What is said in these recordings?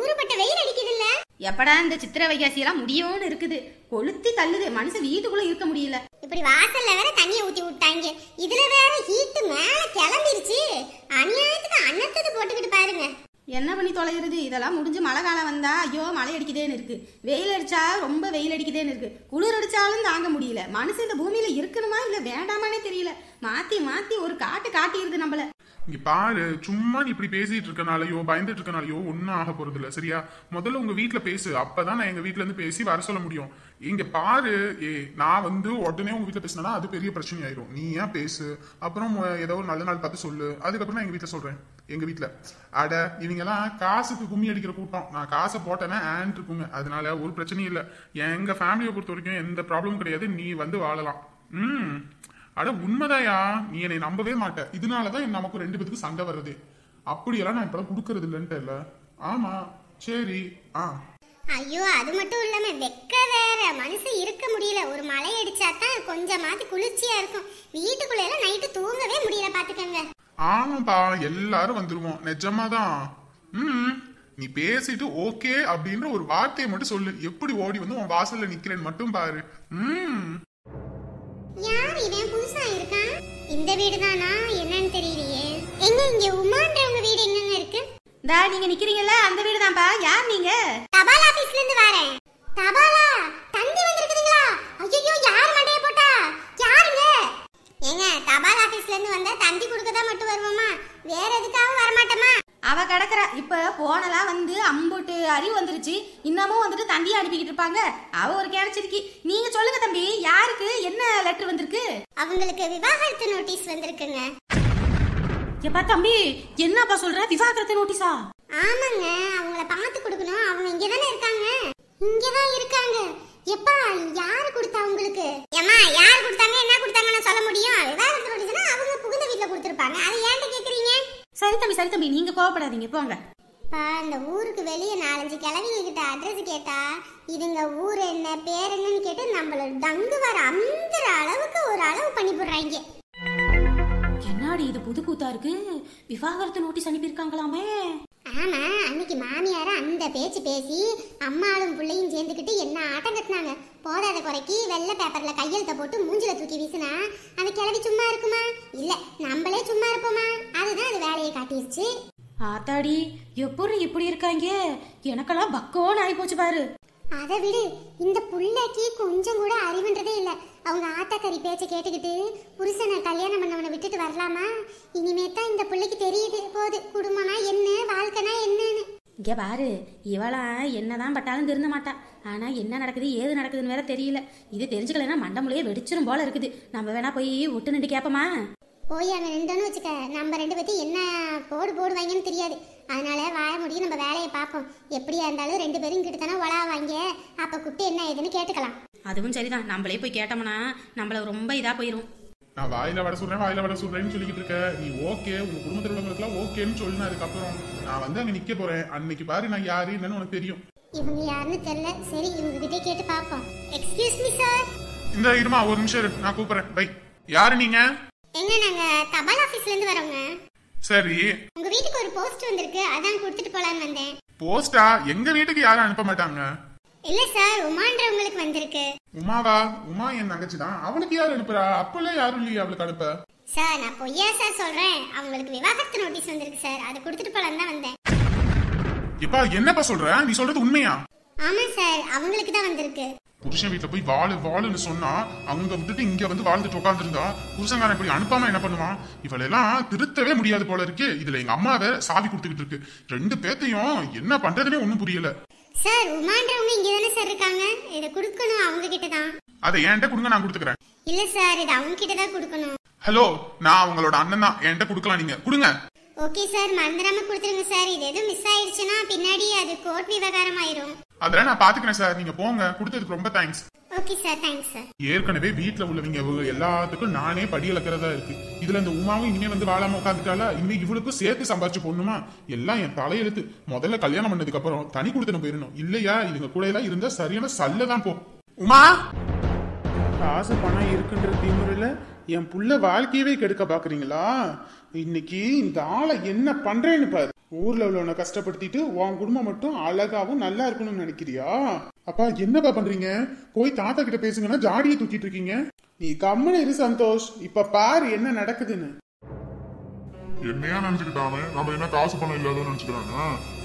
ஊருப்பட்ட வெயில் அடிக்குது எப்படா இந்த சித்திர வைகாசி எல்லாம் முடியும்னு இருக்குது கொளுத்தி தள்ளுது மனுஷன் வீட்டுக்குள்ள இருக்க முடியல இப்படி வாசல்ல வேற தண்ணியை ஊத்தி விட்டாங்க இதுல வேற ஹீட்டு மேல கிளம்பிருச்சு அநியாயத்துக்கு அன்னத்துக்கு போட்டுக்கிட்டு பாருங்க என்ன பண்ணி தொலைகிறது இதெல்லாம் முடிஞ்சு மழை காலம் வந்தா ஐயோ மழை அடிக்குதேன்னு இருக்கு வெயில் அடிச்சா ரொம்ப வெயில் அடிக்குதேன்னு இருக்கு குளிர் அடிச்சாலும் தாங்க முடியல மனுஷன் இந்த பூமியில இருக்கணுமா இல்ல வேண்டாமானே தெரியல மாத்தி மாத்தி ஒரு காட்டு காட்டிடுது நம்மள இங்க பாரு சும்மா நீ இப்படி பேசிட்டு இருக்கனாலயோ பயந்துட்டு இருக்கனாலயோ ஒன்னும் ஆக போறது இல்ல சரியா முதல்ல உங்க வீட்டுல பேசு அப்பதான் நான் எங்க வீட்டுல இருந்து பேசி வர சொல்ல முடியும் இங்க பாரு ஏ நான் வந்து உடனே உங்க வீட்டுல பேசினா அது பெரிய பிரச்சனை ஆயிரும் நீ ஏன் பேசு அப்புறம் ஏதோ ஒரு நல்ல நாள் பார்த்து சொல்லு அதுக்கப்புறம் நான் எங்க வீட்டுல சொல்றேன் எங்க வீட்டுல அட இவங்க எல்லாம் காசுக்கு கும்மி அடிக்கிற கூட்டம் நான் காசை போட்டேன்னா ஆண்ட் இருக்குங்க அதனால ஒரு பிரச்சனையும் இல்லை எங்க ஃபேமிலியை பொறுத்த வரைக்கும் எந்த ப்ராப்ளமும் கிடையாது நீ வந்து வாழலாம் ம் அட உண்மைதாயா நீ என்னை நம்பவே மாட்ட இதனாலதான் நமக்கு ரெண்டு பேத்துக்கு சண்டை வருது அப்படியெல்லாம் நான் இப்பெல்லாம் குடுக்கறது இல்லன்ட்டு இல்ல ஆமா சரி ஆ ஐயோ அது மட்டும் இல்லாம வெக்க வேற மனசு இருக்க முடியல ஒரு மழை அடிச்சா தான் கொஞ்சமாவது குளிர்ச்சியா இருக்கும் வீட்டுக்குள்ள எல்லாம் நைட்டு தூங்கவே முடியல பாத்துக்கங்க ஆமாப்பா எல்லாரும் வந்துருவோம் நிஜமாதான் ம் நீ பேசிட்டு ஓகே அப்படின்ற ஒரு வார்த்தையை மட்டும் சொல்லு எப்படி ஓடி வந்து உன் வாசல்ல நிக்கிறேன்னு மட்டும் பாரு ம் யார் இவன் புதுசா இருக்கான் இந்த வீடு தானா என்னன்னு தெரியலையே எங்க இங்க உமான்றவங்க வீடு எங்கங்க இருக்கு தா நீங்க நிக்கிறீங்கல்ல அந்த வீடு தான்ப்பா யார் நீங்க தபால் ஆபீஸ்ல இருந்து வரேன் தபாலா தந்தி வந்திருக்குதுங்களா ஐயோ யார் மண்டைய போட்டா யாருங்க ஏங்க தபால் ஆபீஸ்ல இருந்து வந்தா தந்தி கொடுக்க மட்டும் வருவோமா வேற எதுக்கா அவ கிடக்குற இப்ப போனலாம் வந்து அம்புட்டு அறிவு வந்துருச்சு இன்னமும் வந்துட்டு தந்தி அனுப்பிக்கிட்டு இருப்பாங்க அவ ஒரு கிடைச்சிருக்கி நீங்க சொல்லுங்க தம்பி யாருக்கு என்ன லெட்டர் வந்திருக்கு அவங்களுக்கு விவாகரத்து நோட்டீஸ் வந்திருக்குங்க எப்பா தம்பி என்னப்பா சொல்ற விவாகரத்து நோட்டீஸா ஆமாங்க அவங்கள பார்த்து கொடுக்கணும் அவங்க இங்க தானே இருக்காங்க இங்க தான் இருக்காங்க எப்பா யாரு கொடுத்தா உங்களுக்கு ஏமா யார் கொடுத்தாங்க என்ன கொடுத்தாங்கன்னு சொல்ல முடியும் விவாகரத்து நோட்டீஸ்னா அவங்க புகுந்த வீட்ல கொடுத்திருப்பாங்க அது ஏன் சரி தம்பி சரி தம்பி நீங்க கோவப்படாதீங்க போங்க அந்த ஊருக்கு வெளியே நாலஞ்சு கிழவிங்க கிட்ட அட்ரஸ் கேட்டா இதுங்க ஊர் என்ன பேர் என்னன்னு கேட்டு நம்மள தங்கு வர அந்த அளவுக்கு ஒரு அளவு பண்ணி போடுறாங்க என்னாடி இது புது கூத்தா இருக்கு விவாகரத்து நோட்டீஸ் அனுப்பியிருக்காங்களாமே ஆமா அன்னைக்கு மாமியார அந்த பேச்சு பேசி அம்மாளும் பிள்ளையும் சேர்ந்துக்கிட்டு என்ன ஆட்டம் கட்டினாங்க போதாத குறைக்கு வெள்ளை பேப்பர்ல கையெழுத்த போட்டு மூஞ்சில தூக்கி வீசினா அந்த கிளவி சும்மா இருக்குமா இல்ல நம்மளே போயிடுச்சு ஆத்தாடி எப்படி இப்படி இருக்காங்க எனக்கெல்லாம் பக்கோன்னு ஆகி போச்சு பாரு அதை விடு இந்த புள்ளைக்கு கொஞ்சம் கூட அறிவுன்றதே இல்லை அவங்க கறி பேச்சை கேட்டுக்கிட்டு புருஷனை கல்யாணம் பண்ணவனை விட்டுட்டு வரலாமா இனிமே தான் இந்த பிள்ளைக்கு தெரியுது போகுது குடும்பம்னா என்ன வாழ்க்கைனா என்னன்னு இங்கே பாரு இவளாம் என்னதான் பட்டாலும் திருந்த மாட்டா ஆனால் என்ன நடக்குது ஏது நடக்குதுன்னு வேற தெரியல இது தெரிஞ்சுக்கலைன்னா மண்டமுலையே வெடிச்சிரும் போல இருக்குது நம்ம வேணா போய் விட்டு நின்று கேட்போமா போய் அங்கே நின்றோன்னு வச்சுக்க நம்ம ரெண்டு பேர்த்தையும் என்ன போடு போடுவாங்கன்னு தெரியாது அதனால வாழ முடியும் நம்ம வேலையை பார்ப்போம் எப்படியா இருந்தாலும் ரெண்டு பேரும் கிட்ட தானே உலா வாங்க அப்போ குட்டி என்ன ஏதுன்னு கேட்டுக்கலாம் அதுவும் சரிதான் நம்மளே போய் கேட்டோம்னா நம்மள ரொம்ப இதாக போயிடும் நான் வாயில வட சொல்றேன் வாயில வட சொல்றேன்னு சொல்லிக்கிட்டு இருக்க நீ ஓகே உங்க குடும்பத்தில் உள்ளவங்களுக்குலாம் ஓகேன்னு சொல்லினா அதுக்கப்புறம் நான் வந்து அங்க நிக்க போறேன் அன்னைக்கு பாரு நான் யாரு என்னன்னு உனக்கு தெரியும் இவங்க யாருன்னு தெரியல சரி இவங்க கிட்டே கேட்டு பாப்போம் எக்ஸ்கியூஸ் மீ சார் இந்த இருமா ஒரு நிமிஷம் நான் கூப்பிடுறேன் பை யாரு நீங்க எங்க நாங்க தபால் ஆபீஸ்ல இருந்து வரோங்க சரி உங்க வீட்டுக்கு ஒரு போஸ்ட் வந்திருக்கு அதான் கொடுத்துட்டு போலான்னு வந்தேன் போஸ்டா எங்க வீட்டுக்கு யாரும் அனுப்ப மாட்டாங்க இல்ல சார் உமான்றவங்களுக்கு வந்திருக்கு உமாவா உமா என் தங்கச்சி தான் அவளுக்கு யார் அனுப்புறா அப்பெல்லாம் யாரும் இல்லையா அவளுக்கு அனுப்ப சார் நான் பொய்யா சார் சொல்றேன் அவங்களுக்கு விவாகரத்து நோட்டீஸ் வந்திருக்கு சார் அதை கொடுத்துட்டு போலான்னு தான் வந்தேன் இப்பா என்னப்பா சொல்ற நீ சொல்றது உண்மையா ஆமா சார் அவங்களுக்கு தான் வந்திருக்கு புருஷன் வீட்டில் போய் வாழு வாழுன்னு சொன்னா அங்க விட்டுட்டு இங்க வந்து வாழ்ந்துட்டு உட்காந்துருந்தா புருஷங்காரன் இப்படி அனுப்பாம என்ன பண்ணுவான் இவளெல்லாம் திருத்தவே முடியாது போல இருக்கு இதுல எங்க அம்மாவை சாவி கொடுத்துக்கிட்டு இருக்கு ரெண்டு பேர்த்தையும் என்ன பண்றதுன்னே ஒண்ணும் புரியல சார் உமான்றவங்க இங்க தானே சார் இருக்காங்க இத கொடுக்கணும் அவங்க கிட்ட தான் அதை என்கிட்ட கொடுங்க நான் கொடுத்துக்கிறேன் இல்ல சார் இது அவங்க கிட்ட தான் கொடுக்கணும் ஹலோ நான் அவங்களோட அண்ணன் தான் என்கிட்ட கொடுக்கலாம் நீங்க கொடுங்க ஓகே சார் மறந்துடாம கொடுத்துருங்க சார் இது எதுவும் மிஸ் ஆயிடுச்சுன்னா பின்னாடி அது கோர்ட் விவகாரம் ஆயிரும் அதெல்லாம் நான் பாத்துக்கிறேன் சார் நீங்க போங்க கொடுத்ததுக்கு ரொம்ப தேங்க்ஸ் ஏற்கனவே வீட்ல உள்ளவங்க எல்லாத்துக்கும் நானே படி இழக்கிறதா இருக்கு இதுல இந்த உமாவும் இனிமே வந்து வாழாம உட்காந்துட்டால இனிமே இவளுக்கும் சேர்த்து சம்பாதிச்சு போடணுமா எல்லாம் என் தலையெழுத்து முதல்ல கல்யாணம் பண்ணதுக்கு அப்புறம் தனி கொடுத்துன்னு போயிடணும் இல்லையா இதுங்க கூட எல்லாம் இருந்தா சரியான சல்லதான் போ உமா காசு பணம் இருக்குன்ற தீமுறையில் என் புள்ள வாழ்க்கையவே கெடுக்க பாக்குறீங்களா இன்னைக்கு இந்த ஆளை என்ன பண்றேன்னு பாரு ஊர்ல உள்ளவனை கஷ்டப்படுத்திட்டு உன் குடும்பம் மட்டும் அழகாவும் நல்லா இருக்கணும்னு நினைக்கிறியா அப்பா என்னப்பா பண்றீங்க போய் தாத்தா கிட்ட பேசுங்கன்னா ஜாடியை தூக்கிட்டு இருக்கீங்க நீ கம்முன்னு இரு சந்தோஷ் இப்ப பாரு என்ன நடக்குதுன்னு என்னையா நினைச்சுக்கிட்டாங்க நம்ம என்ன காசு பணம் இல்லாத நினைச்சுக்கிறாங்க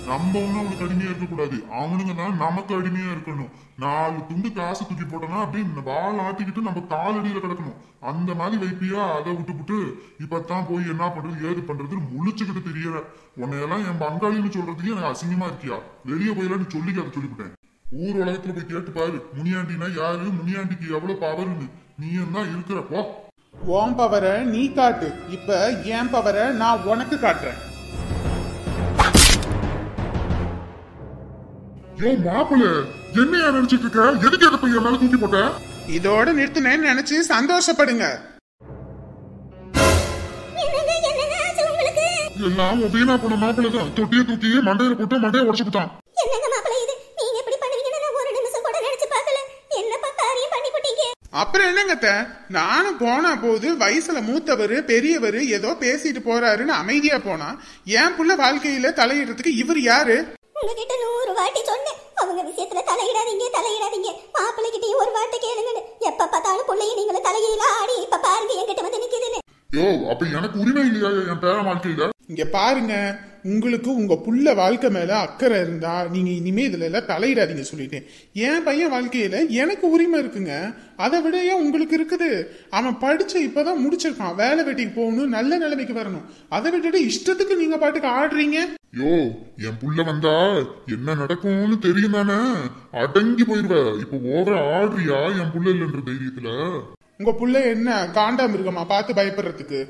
நம்ம ஒண்ணு அவனுக்கு அடிமையா இருக்கக்கூடாது கூடாது அவனுங்கன்னா நமக்கு அடிமையா இருக்கணும் நாலு துண்டு காசு தூக்கி போட்டோம்னா அப்படியே வால் ஆட்டிக்கிட்டு நம்ம காலடியில கிடக்கணும் அந்த மாதிரி வைப்பியா அதை விட்டுப்புட்டு இப்பதான் போய் என்ன பண்றது ஏது பண்றது முழிச்சுக்கிட்டு தெரியற உன்னையெல்லாம் என் பங்காளின்னு சொல்றதுக்கு எனக்கு அசிங்கமா இருக்கியா வெளியே போயிடலான்னு சொல்லிக்காத சொல்லிவிட்டேன் ஊர் உலகத்துல போய் கேட்டு பாரு முனியாண்டினா யாரு முனியாண்டிக்கு எவ்வளவு பவர்னு நீயும் தான் இருக்கிறப்போ ஓம் பவரை நீ காட்டு இப்ப என் பவரை நான் உனக்கு காட்டுறேன் யோ மாப்பிள என்னையா நினைச்சிட்டு இருக்க எதுக்கு எதை பையன் மேல தூக்கி போட்ட இதோட நிறுத்தினேன்னு நினைச்சு சந்தோஷப்படுங்க எல்லாம் வீணா போன மாப்பிள தான் தொட்டியை தூக்கி மண்டையில போட்டு மண்டையை உடச்சு விட்டான் அப்புறம் என்னங்கத்த நானும் போனா போது வயசுல மூத்தவர் பெரியவர் ஏதோ பேசிட்டு போறாருன்னு அமைதியா போனா என் புள்ள வாழ்க்கையில தலையிடுறதுக்கு இவர் யாரு உங்ககிட்ட நூறு வாட்டி சொன்னேன் அவங்க விஷயத்துல தலையிடாதீங்க தலையிடாதீங்க மாப்பிள்ளை மாப்பிள்ளைகிட்டயும் ஒரு வார்த்தை கேளுங்கன்னு எப்ப பார்த்தாலும் பிள்ளைய நீங்கள தலையில ஆடி இப்ப பாருங்க என்கிட்ட வந்து நிக்குதுன்னு யோ அப்ப எனக்கு உரிமை இல்லையா என் பேர வாழ்க்கையில இங்கே பாருங்க உங்களுக்கு உங்கள் புள்ள வாழ்க்கை மேலே அக்கறை இருந்தா நீங்கள் இனிமே இதில் எல்லாம் தலையிடாதீங்க சொல்லிட்டேன் என் பையன் வாழ்க்கையில் எனக்கு உரிமை இருக்குங்க அதை விட ஏன் உங்களுக்கு இருக்குது அவன் படித்து இப்போ தான் முடிச்சிருக்கான் வேலை வெட்டிக்கு போகணும் நல்ல நிலைமைக்கு வரணும் அதை விட்டுட்டு இஷ்டத்துக்கு நீங்கள் பாட்டுக்கு ஆடுறீங்க யோ என் புள்ள வந்தா என்ன நடக்கும்னு தெரியும் தானே அடங்கி போயிடுவ இப்போ ஓவர ஆடுறியா என் புள்ள இல்லைன்ற தைரியத்தில் உங்கள் புள்ள என்ன காண்டா மிருகமா பார்த்து பயப்படுறதுக்கு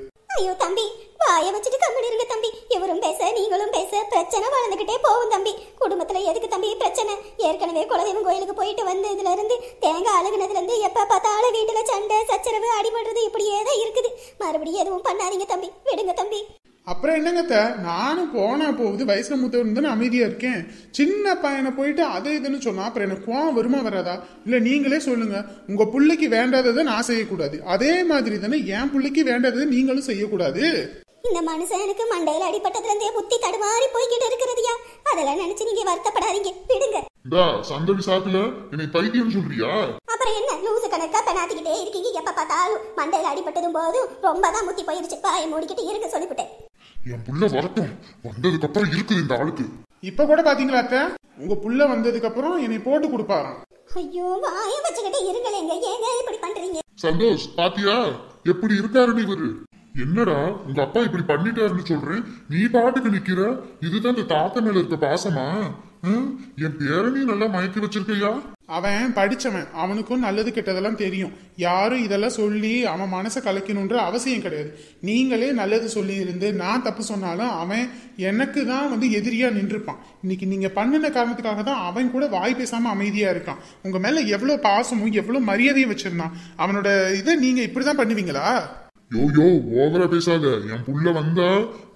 ஐயோ தம்பி வாய வச்சுட்டு கம்மி இருங்க தம்பி இவரும் பேச நீங்களும் பேச பிரச்சனை வளர்ந்துகிட்டே போகும் தம்பி குடும்பத்துல எதுக்கு தம்பி பிரச்சனை ஏற்கனவே குலதெய்வம் கோயிலுக்கு போயிட்டு வந்ததுல இருந்து தேங்காய் அழுகுனதுல இருந்து எப்ப பார்த்தாலும் வீட்டுல சண்டை சச்சரவு அடிபடுறது இப்படியேதான் இருக்குது மறுபடியும் எதுவும் பண்ணாதீங்க தம்பி விடுங்க தம்பி அப்புறம் என்னங்க நானும் போனா போகுது வயசுல மூத்தவர் தான் அமைதியா இருக்கேன் சின்ன பையனை போயிட்டு அது இதுன்னு சொன்னா அப்புறம் எனக்கு கோவம் வருமா வராதா இல்ல நீங்களே சொல்லுங்க உங்க பிள்ளைக்கு வேண்டாததை நான் செய்யக்கூடாது அதே மாதிரி தானே என் பிள்ளைக்கு வேண்டாததை நீங்களும் செய்யக்கூடாது இந்த மனுஷனுக்கு மண்டையில அடிப்பட்டதுல இருந்தே புத்தி தடுமாறி போய்கிட்டு இருக்கிறதுயா அதெல்லாம் நினைச்சு நீங்க வருத்தப்படாதீங்க விடுங்க டா சந்தடி என்னை பைத்தியம் சொல்றியா அப்புறம் என்ன லூசு கணக்கா பெனாத்திக்கிட்டே இருக்கீங்க எப்ப பார்த்தாலும் மண்டையில அடிபட்டதும் போதும் ரொம்ப தான் முத்தி போயிருச்சு பாய மூடிக்கிட்டு இருக்க சொல்லிவிட்டேன் என் புள்ள வரட்டும் வந்ததுக்கு அப்புறம் இருக்குது இந்த ஆளுக்கு இப்ப கூட பாத்தீங்களா அத்த உங்க புள்ள வந்ததுக்கு அப்புறம் என்னை போட்டு கொடுப்பாராம் ஐயோ வாய வச்சுக்கிட்டே இருங்களேங்க ஏங்க இப்படி பண்றீங்க சந்தோஷ் பாத்தியா எப்படி இருக்காருன்னு இவரு என்னடா உங்க அப்பா இப்படி பண்ணிட்டாருன்னு சொல்றேன் நீ பாட்டுக்கு நிக்கிற இதுதான் இந்த தாத்த மேல இருக்க பாசமா என் பேரனையும் நல்லா மயக்கி வச்சிருக்கையா அவன் படிச்சவன் அவனுக்கும் நல்லது கெட்டதெல்லாம் தெரியும் யாரும் இதெல்லாம் சொல்லி அவன் மனசை கலைக்கணுன்ற அவசியம் கிடையாது நீங்களே நல்லது சொல்லி இருந்து நான் தப்பு சொன்னாலும் அவன் எனக்கு தான் வந்து எதிரியா நின்றுப்பான் இன்னைக்கு நீங்க பண்ணின காரணத்துக்காக தான் அவன் கூட வாய் பேசாம அமைதியா இருக்கான் உங்க மேல எவ்வளவு பாசமும் எவ்வளவு மரியாதையும் வச்சிருந்தான் அவனோட இதை நீங்க இப்படிதான் பண்ணுவீங்களா யோ யோ ஓவரா பேசாத என் புள்ள வந்தா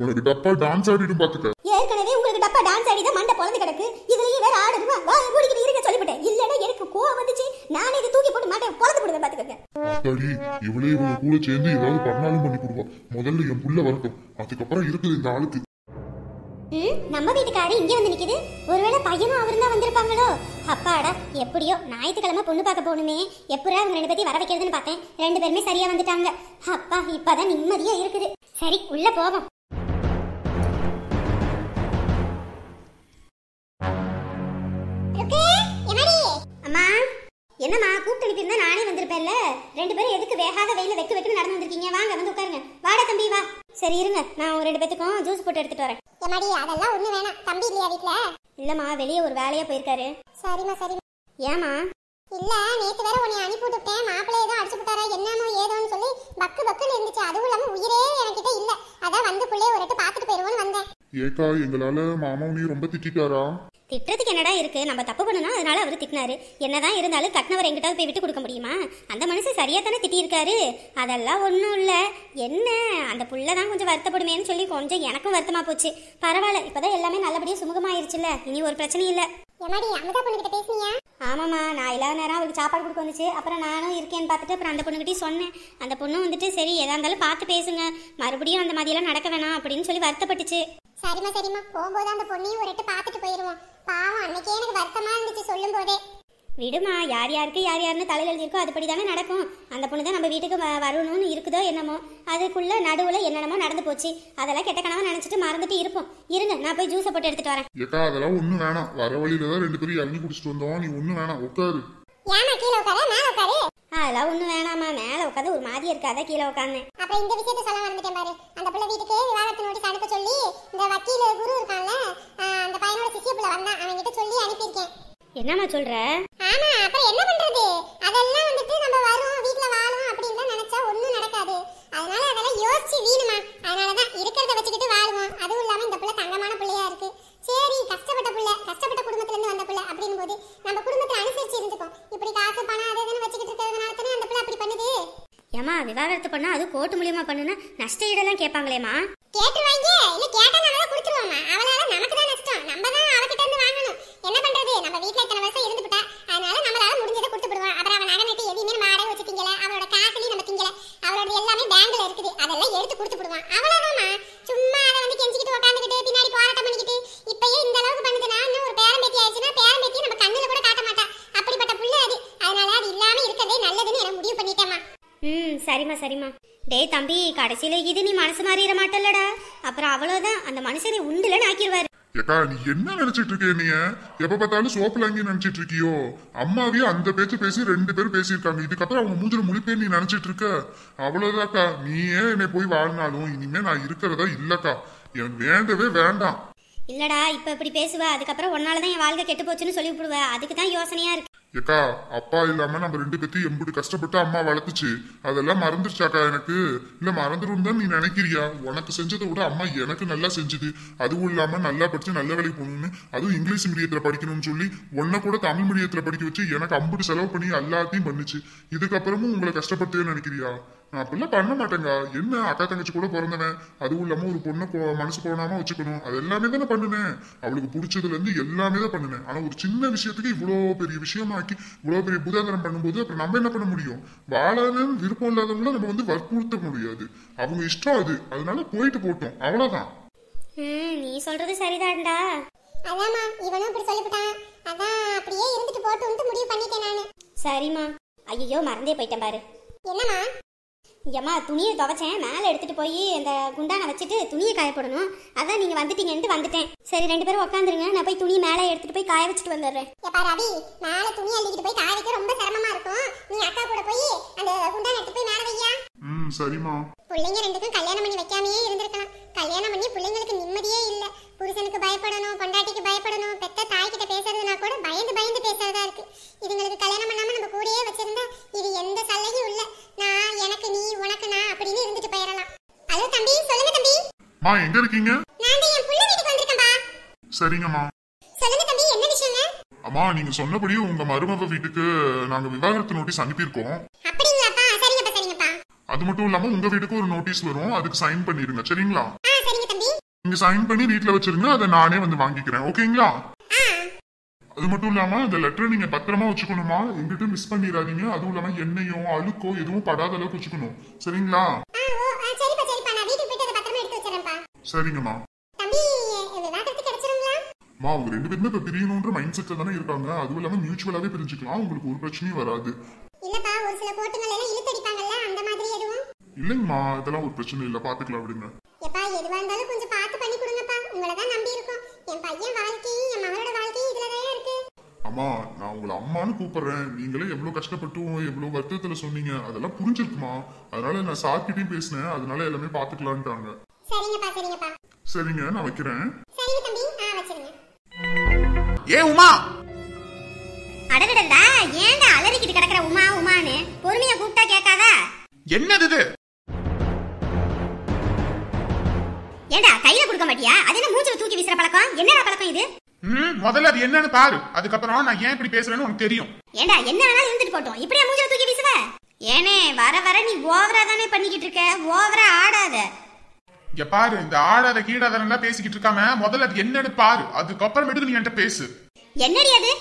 உனக்கு டப்பா டான்ஸ் ஆடிட்டு பாத்துக்க ஏற்கனவே கடுப்பா டான்ஸ் மண்டை பொழந்து கிடக்கு இதுலயே வேற ஆடணுமா வா மூடிக்கிட்டு இருக்க சொல்லிவிட்டேன் எனக்கு கோவம் வந்துச்சு நானே இதை தூக்கி போட்டு மாட்டேன் பொழந்து போடுங்க பாத்துக்கங்க அத்தாடி இவளே கூட சேர்ந்து ஏதாவது பண்ணாலும் பண்ணி முதல்ல என் புள்ள வரட்டும் அதுக்கப்புறம் இருக்குது இந்த ஆளுக்கு நம்ம வீட்டுக்காரு இங்க வந்து நிக்குது ஒருவேளை பையனும் அவரும் தான் வந்திருப்பாங்களோ அப்பாடா எப்படியோ ஞாயிற்றுக்கிழமை பொண்ணு பார்க்க போகணுமே எப்படா அவங்க ரெண்டு பேத்தையும் வர வைக்கிறதுன்னு பார்த்தேன் ரெண்டு பேருமே சரியா வந்துட்டாங்க அப்பா இப்பதான் நிம்மதியா இருக்குது சரி உள்ள போவோம் ரெண்டு பேரும் எதுக்கு வேகாத வெயில வெக்க வெக்கு நடந்து வந்திருக்கீங்க வாங்க வந்து உட்காருங்க வாட தம்பி வா சரி இருங்க நான் ஒரு ரெண்டு பேத்துக்கும் ஜூஸ் போட்டு எடுத்துட்டு வரேன் எம்மாடி அதெல்லாம் ஒண்ணு வேணாம் தம்பி இல்லையா வீட்ல இல்லம்மா வெளியே ஒரு வேலையா போயிருக்காரு சரிம்மா சரிம்மா ஏமா இல்ல நேத்து வேற உன்னை அனுப்பி விட்டுட்டேன் மாப்பிள்ளை ஏதோ அடிச்சு போட்டாரா என்னன்னு ஏதோன்னு சொல்லி பக்கு பக்கு இருந்துச்சு அதுவும் இல்லாம உயிரே என்கிட்ட இல்ல அதான் வந்து பிள்ளைய ஒரு பாத்துட்டு போயிருவோம்னு வந்தேன் ஏக்கா எங்களால மாமாவனையும் ரொம்ப திட்டிட்டாரா திட்டுறதுக்கு என்னடா இருக்கு நம்ம தப்பு பண்ணணும் அதனால அவர் திட்டினாரு என்னதான் இருந்தாலும் கட்டினவர் எங்கிட்ட போய் விட்டு கொடுக்க முடியுமா அந்த மனுஷன் சரியா தானே திட்டியிருக்காரு அதெல்லாம் ஒன்றும் இல்லை என்ன அந்த புள்ளதான் தான் கொஞ்சம் வருத்தப்படுமேன்னு சொல்லி கொஞ்சம் எனக்கும் வருத்தமா போச்சு பரவாயில்ல இப்பதான் எல்லாமே நல்லபடியாக சுமூகமாயிருச்சுல இனி ஒரு பிரச்சனையும் இல்லை எம்மாடி அமுதா பொண்ணுகிட்ட பேசுனியா ஆமாம்மா நான் இல்லாத நேரம் அவளுக்கு சாப்பாடு கொடுக்க வந்துச்சு அப்புறம் நானும் இருக்கேன்னு பார்த்துட்டு அப்புறம் அந்த பொண்ணுக்கிட்டே சொன்னேன் அந்த பொண்ணு வந்துட்டு சரி எதா இருந்தாலும் பார்த்து பேசுங்க மறுபடியும் அந்த மாதிரியெல்லாம் நடக்க வேணாம் அப்படின்னு சொல்லி வருத்தப்பட்டுச்சு சரிம்மா சரிம்மா போகும்போது அந்த பொண்ணையும் ஒரு பார்த்துட்டு போயிடுவோம் பாவம் அன்னைக்கே எனக்கு வருத்தமாக இருந்துச்சு சொல்லும் போதே விடுமா யார் யாருக்கு யார் யாருன்னு தலையில் எழுதியிருக்கோ அதுபடி தானே நடக்கும் அந்த பொண்ணு தான் நம்ம வீட்டுக்கு வரணும்னு இருக்குதோ என்னமோ அதுக்குள்ள நடுவில் என்னென்னமோ நடந்து போச்சு அதெல்லாம் கெட்ட கனவா நினச்சிட்டு மறந்துட்டு இருப்போம் இருங்க நான் போய் ஜூஸை போட்டு எடுத்துட்டு வரேன் ஏக்கா அதெல்லாம் ஒன்றும் வேணாம் வர வழியில தான் ரெண்டு பேரும் இறங்கி குடிச்சிட்டு வந்தோம் நீ ஒன்றும் வேணாம் உட்காரு ஏமா கீழே உட்காரு மேலே உட்காரு அதெல்லாம் ஒன்றும் வேணாமா மேலே உட்காந்து ஒரு மாதிரி இருக்காத கீழே உட்காந்து அப்புறம் இந்த விஷயத்த சொல்ல மறந்துட்டேன் பாரு அந்த பிள்ளை வீட்டுக்கு விவாகரத்து நோட்டீஸ் அனுப்ப சொல்லி இந்த வக்கீல் குரு இருக்கான்ல அந்த பையனோட சிசிய பிள்ளை வந்தான் அவன்கிட்ட சொல்லி அனுப்பியிருக்கேன் என்னம்மா சொல்ற ஆமா அப்புறம் என்ன பண்றது அதெல்லாம் வந்துட்டு நம்ம வரும் வீட்ல வாழும் அப்படின்னு நினைச்சா ஒண்ணும் நடக்காது அதனால அதெல்லாம் யோசிச்சு வீணுமா தான் இருக்கிறத வச்சுக்கிட்டு வாழுவோம் அதுவும் இல்லாம இந்த பிள்ளை தங்கமான புள்ளையா இருக்கு சரி கஷ்டப்பட்ட புள்ள கஷ்டப்பட்ட குடும்பத்துல இருந்து வந்த பிள்ளை அப்படின் போது நம்ம குடும்பத்தை அனுசரிச்சு இருந்துப்போம் இப்படி காசு பணம் அதை தானே வச்சுக்கிட்டு இருக்கிறதுனால தானே அந்த பிள்ளை அப்படி பண்ணுது ஏமா விவாகரத்து பண்ணா அது கோர்ட்டு மூலியமா பண்ணுனா நஷ்ட ஈடெல்லாம் கேட்பாங்களேமா தூக்கி கொடுத்து விடுவான் சும்மா அதை வந்து கெஞ்சிக்கிட்டு பின்னாடி போராட்டம் பண்ணிக்கிட்டு இப்பயே இந்த அளவுக்கு பண்ணுதுன்னா இன்னும் ஒரு பேரம் ஆயிடுச்சுன்னா பேரம் நம்ம கண்ணுல கூட காட்ட மாட்டான் அப்படிப்பட்ட புள்ள அது அதனால அது இல்லாம இருக்கிறதே நல்லதுன்னு என முடிவு பண்ணிட்டேம்மா ம் சரிம்மா சரிம்மா டேய் தம்பி கடைசியில இது நீ மனசு மாறிட மாட்டல்லடா அப்புறம் அவ்வளவுதான் அந்த மனுஷனை உண்டுலன்னு ஆக்கிடுவாரு ஏக்கா நீ என்ன நினைச்சிட்டு இருக்கே நீ எப்ப பார்த்தாலும் லாங்கி நினைச்சிட்டு இருக்கியோ அம்மாவே அந்த பேச்சு பேசி ரெண்டு பேரும் பேசியிருக்காங்க இதுக்கப்புறம் அவங்க மூஞ்சில முழிப்பே நீ நினைச்சிட்டு இருக்க அவ்வளவுதாக்கா நீயே என்னை போய் வாழ்னாலும் இனிமே நான் இருக்கிறதா இல்லக்கா எனக்கு வேண்டவே வேண்டாம் இல்லடா இப்ப இப்படி பேசுவ அதுக்கப்புறம் ஒன்னாலதான் என் வாழ்க்கை கெட்டு போச்சுன்னு சொல்லி விடுவ அதுக்கு தான் யோசனையா இருக்கு ஏக்கா அப்பா இல்லாம நம்ம ரெண்டு பேத்தையும் எம்பிட்டு கஷ்டப்பட்டு அம்மா வளர்த்துச்சு அதெல்லாம் மறந்துருச்சாக்கா எனக்கு இல்ல மறந்துடும் தான் நீ நினைக்கிறியா உனக்கு செஞ்சதை விட அம்மா எனக்கு நல்லா செஞ்சது அதுவும் இல்லாம நல்லா படிச்சு நல்ல வேலைக்கு போகணும்னு அதுவும் இங்கிலீஷ் மீடியத்துல படிக்கணும்னு சொல்லி உன்ன கூட தமிழ் மீடியத்துல படிக்க வச்சு எனக்கு அம்பிட்டு செலவு பண்ணி எல்லாத்தையும் பண்ணுச்சு இதுக்கப்புறமும் உங்களை கஷ்டப்படுத்தவே நினைக்கிறியா நான் அப்படிலாம் பண்ண மாட்டேங்க என்ன அக்கா தங்கச்சி கூட பிறந்தவன் அதுவும் இல்லாம ஒரு பொண்ணை கோ- மனசு கோணாம வச்சுக்கணும் அது எல்லாமே தானே பண்ணுனேன் அவளுக்கு பிடிச்சதுல இருந்து எல்லாமே தான் பண்ணுனேன் ஆனா ஒரு சின்ன விஷயத்துக்கு இவ்வளோ பெரிய விஷயமாக்கி இவ்வளோ பெரிய புதாதனம் பண்ணும்போது அப்புறம் நம்ம என்ன பண்ண முடியும் வாழணும்னு விருப்பம் இல்லாதவங்கள நம்ம வந்து வற்புறுத்த முடியாது அவங்க இஷ்டம் அது அதனால போயிட்டு போட்டோம் அவ்வளவுதான் நீ சொல்றது சரிதான்டா அதான்மா இவனும் அப்படி சொல்லிவிட்டான் அதான் அப்படியே இருந்துட்டு வந்து முடிவு பண்ணிட்டேன் நானு சரிம்மா ஐயோ மறந்தே போயிட்டேன் பாரு என்னம்மா ஏம்மா துணியை துவைச்சேன் மேலே எடுத்துகிட்டு போய் அந்த குண்டானை வச்சுட்டு துணியை காயப்படணும் அதான் நீங்கள் வந்துட்டீங்கன்ட்டு வந்துட்டேன் சரி ரெண்டு பேரும் உட்காந்துருங்க நான் போய் துணி மேலே எடுத்துகிட்டு போய் காய வச்சுட்டு வந்துடுறேன் எப்பா ரவி மேலே துணி எழுதிட்டு போய் காய வைக்க ரொம்ப சிரமமாக இருக்கும் நீ அக்கா கூட போய் அந்த குண்டானை எடுத்து போய் மேலே வையா ம் சரிம்மா பிள்ளைங்க ரெண்டுக்கும் கல்யாணம் பண்ணி வைக்காமையே இருந்திருக்கலாம் கல்யாணம் பண்ணி பிள்ளைங்களுக்கு நிம்மதியே இல்லை புருஷனுக்கு பயப்படணும் பொண்டாட்டிக்கு பயப்படணும் பெத்த தாய்கிட்ட பேசுறதுனா கூட பயந்து பயந்து பேசுறதா இருக்கு இதுங்களுக்கு கல்யாணம் பண்ணாம நம்ம கூடயே வச்சிருந்தா மா எங்க இருக்கீங்க சரிங்கம்மா அம்மா நீங்க சொன்னபடி உங்க மருமக வீட்டுக்கு நாங்க விவாகரத்து நோட்டீஸ் அனுப்பியிருக்கோம் அது மட்டும் இல்லாம உங்க வீட்டுக்கு ஒரு நோட்டீஸ் வரும் அதுக்கு சைன் பண்ணிருங்க சரிங்களா நீங்க சைன் பண்ணி வீட்ல வச்சிருங்க அதை நானே வந்து வாங்கிக்கிறேன் ஓகேங்களா அது மட்டும் இல்லாம அந்த லெட்டரை நீங்க பத்திரமா வச்சுக்கணுமா எங்கிட்ட மிஸ் பண்ணிடாதீங்க அதுவும் இல்லாம எண்ணெயோ அழுக்கோ எதுவும் படாத அளவுக்கு வச்சுக்கணும் சரிங்களா சரிங்கம்மா மா அவங்க ரெண்டு பேரும் இப்ப பிரியணும்ன்ற மைண்ட் செட்ல தானே இருக்காங்க அதுவும் இல்லாம மியூச்சுவலாவே பிரிஞ்சுக்கலாம் உங்களுக்கு ஒரு பிரச்சனையும் வராது இல்லப்பா ஒரு சில கோட்டுகள் எல்லாம் இழுத்தடிப்பாங்கல்ல அந்த மாதிரி எதுவும் இல்லைங்கம்மா இதெல்லாம் ஒரு பிரச்சனை இல்ல பாத்துக்கலாம் விடுங்க எப்பா எதுவா இருந்தாலும் கொஞ்சம் பார்த்து பண்ணி கொடுங்கப்பா உங்களை தான் நம்பி இருக்கோம் என் பையன் வாழ்க்கையும் என் மகளோட வாழ்க்கையும் இதுல தான் இருக்கு அம்மா நான் உங்களை அம்மான்னு கூப்பிடுறேன் நீங்களே எவ்வளோ கஷ்டப்பட்டும் எவ்வளோ வருத்தத்தில் சொன்னீங்க அதெல்லாம் புரிஞ்சிருக்குமா அதனால நான் சார்கிட்டையும் பேசினேன் அதனால எல்லாமே பார்த்துக்கலான்ட்டாங்க சரிங்கப்பா சரிங்கப்பா சரிங்க நான் வைக்கிறேன் சரிங்க தம்பி ஆ வச்சிருங்க ஏ உமா அடடடடா ஏன்டா அலறிக்கிட்டு கிடக்குற உமா உமான்னு பொறுமைய கூப்பிட்டா கேட்காதா என்னது இது ஏண்டா கையில குடுக்க மாட்டியா அது என்ன மூஞ்சில தூக்கி வீசுற பழக்கம் என்னடா பழக்கம் இது ம் முதல்ல அது என்னன்னு பாரு அதுக்கப்புறம் நான் ஏன் இப்படி பேசுறேன்னு உனக்கு தெரியும் ஏண்டா என்ன வேணாலும் இருந்துட்டு போட்டோம் இப்படியா மூஞ்சில தூக்கி வீசுவ ஏனே வர வர நீ ஓவரா தானே பண்ணிக்கிட்டு இருக்க ஓவரா ஆடாத இங்க பாரு இந்த ஆடாத கீடாதரன் எல்லாம் பேசிக்கிட்டு இருக்காம முதல்ல அது என்னன்னு பாரு அதுக்கப்புறமேட்டுக்கு நீ என்கிட்ட பேசு என்னடி அது